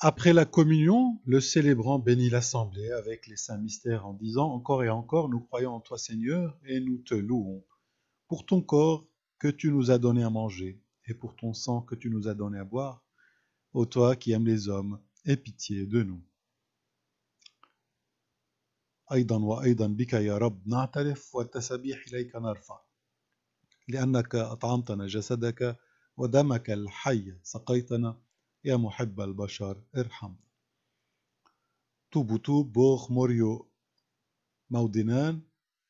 Après la communion, le célébrant bénit l'assemblée avec les saints mystères en disant Encore et encore, nous croyons en toi Seigneur, et nous te louons, pour ton corps que tu nous as donné à manger, et pour ton sang que tu nous as donné à boire. Ô toi qui aimes les hommes, aie pitié de nous. يا محب البشر ارحم توبو توب بوخ موريو مودنان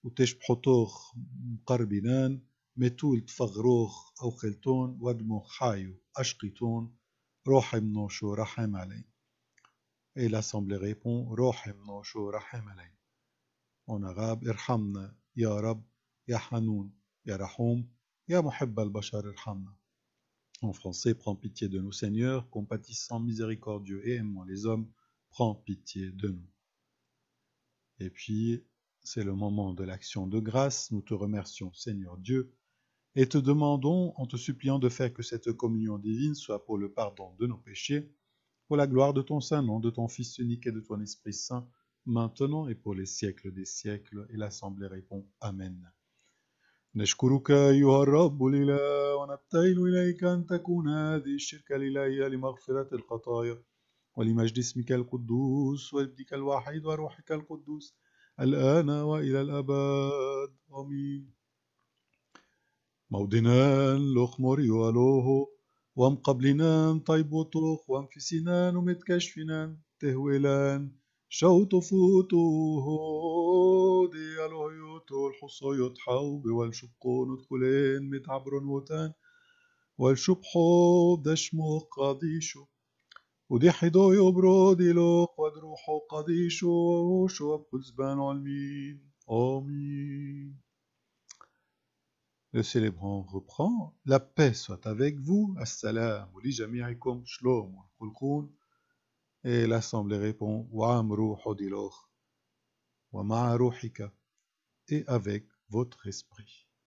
وتش بحطوخ مقربنان متول تفغروخ أو خلتون ودموخ حايو أشقيتون روحي منوشو رحم علي Et l'Assemblée répond روحي منوشو رحم علي انا غاب ارحمنا يا رب يا حنون يا رحوم يا محب البشر ارحمنا En français, prends pitié de nous, Seigneur, compatissant, miséricordieux et aimant les hommes, prends pitié de nous. Et puis, c'est le moment de l'action de grâce. Nous te remercions, Seigneur Dieu, et te demandons, en te suppliant de faire que cette communion divine soit pour le pardon de nos péchés, pour la gloire de ton Saint-Nom, de ton Fils unique et de ton Esprit Saint, maintenant et pour les siècles des siècles. Et l'Assemblée répond Amen. نشكرك أيها الرب الإله ونبتهل إليك أن تكون هذه الشركة الإلهية لمغفرة الخطايا ولمجد اسمك القدوس وابنك الوحيد وروحك القدوس الآن وإلى الأبد آمين موضنان لخمر ولوهو وام قبلنان طيب وطوخ وام في سنان ومتكشفنان تهولان شوط فوتوهو دي الهيو وقته الحصيط حوب والشبقون تكولين متعبر وتان والشب دشمو قديشو ودي حدو يبرو ديلو قد روحو قضيشو شو بكل علمين آمين Le célébrant reprend La paix soit avec vous, assalam, ou li shlom, kulkun. Et l'assemblée répond Wa amru hodiloch, wa ma'aruhika. et avec votre esprit.